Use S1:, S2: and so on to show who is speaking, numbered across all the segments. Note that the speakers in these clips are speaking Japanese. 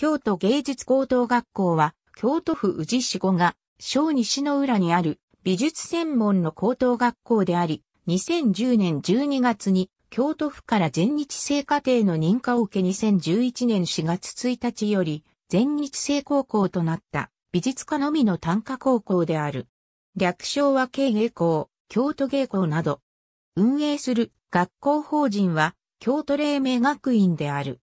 S1: 京都芸術高等学校は、京都府宇治市五が、小西の浦にある美術専門の高等学校であり、2010年12月に京都府から全日制課程の認可を受け2011年4月1日より全日制高校となった美術科のみの単科高校である。略称は慶芸校、京都芸校など。運営する学校法人は京都黎明学院である。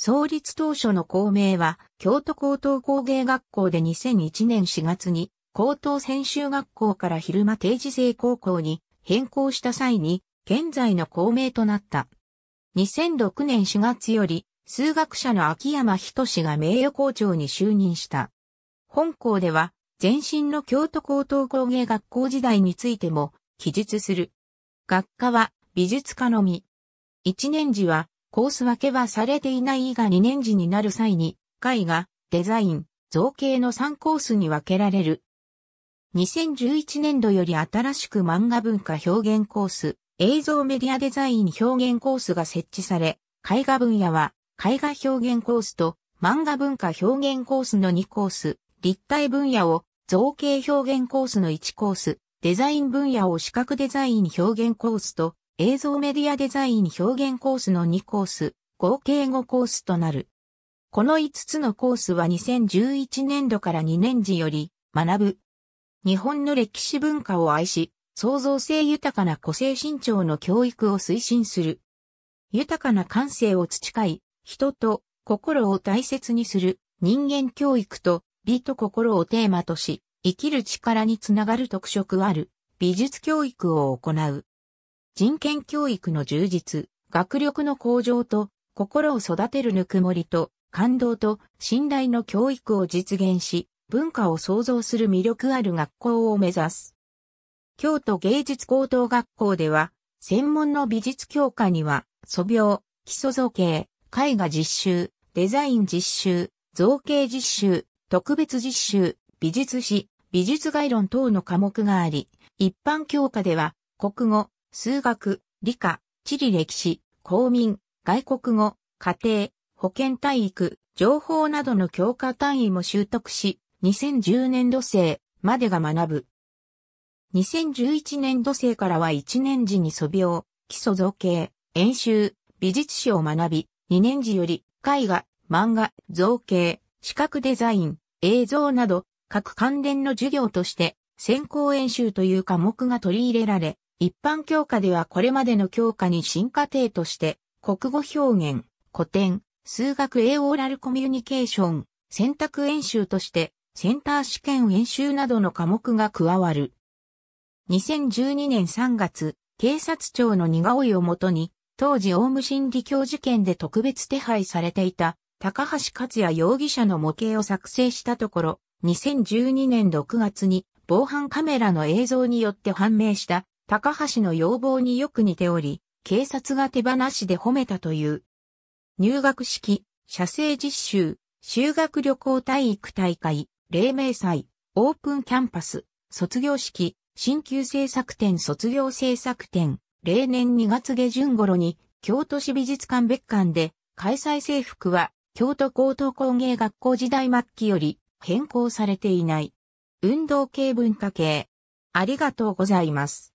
S1: 創立当初の校名は、京都高等工芸学校で2001年4月に、高等専修学校から昼間定時制高校に変更した際に、現在の校名となった。2006年4月より、数学者の秋山仁が名誉校長に就任した。本校では、前身の京都高等工芸学校時代についても記述する。学科は美術科のみ。一年時はコース分けはされていないが2年時になる際に、絵画、デザイン、造形の3コースに分けられる。2011年度より新しく漫画文化表現コース、映像メディアデザイン表現コースが設置され、絵画分野は、絵画表現コースと漫画文化表現コースの2コース、立体分野を造形表現コースの1コース、デザイン分野を視覚デザイン表現コースと映像メディアデザイン表現コースの2コース、合計5コースとなる。この5つのコースは2011年度から2年次より学ぶ。日本の歴史文化を愛し、創造性豊かな個性身長の教育を推進する。豊かな感性を培い、人と心を大切にする人間教育と美と心をテーマとし、生きる力につながる特色ある美術教育を行う。人権教育の充実、学力の向上と、心を育てるぬくもりと、感動と信頼の教育を実現し、文化を創造する魅力ある学校を目指す。京都芸術高等学校では、専門の美術教科には、素描、基礎造形、絵画実習、デザイン実習、造形実習、特別実習、美術史、美術概論等の科目があり、一般教科では、国語、数学、理科、地理歴史、公民、外国語、家庭、保健体育、情報などの教科単位も習得し、2010年度生までが学ぶ。2011年度生からは1年時に素描、基礎造形、演習、美術史を学び、2年時より絵画、漫画、造形、視覚デザイン、映像など各関連の授業として先行演習という科目が取り入れられ、一般教科ではこれまでの教科に進化程として、国語表現、古典、数学 A オーラルコミュニケーション、選択演習として、センター試験演習などの科目が加わる。2012年3月、警察庁の似顔絵をもとに、当時オウム真理教事件で特別手配されていた高橋克也容疑者の模型を作成したところ、2012年6月に防犯カメラの映像によって判明した高橋の要望によく似ており、警察が手放しで褒めたという。入学式、写生実習、修学旅行体育大会、黎明祭、オープンキャンパス、卒業式、新旧制作展卒業制作展、例年2月下旬頃に、京都市美術館別館で、開催制服は、京都高等工芸学校時代末期より、変更されていない。運動系文化系。ありがとうございます。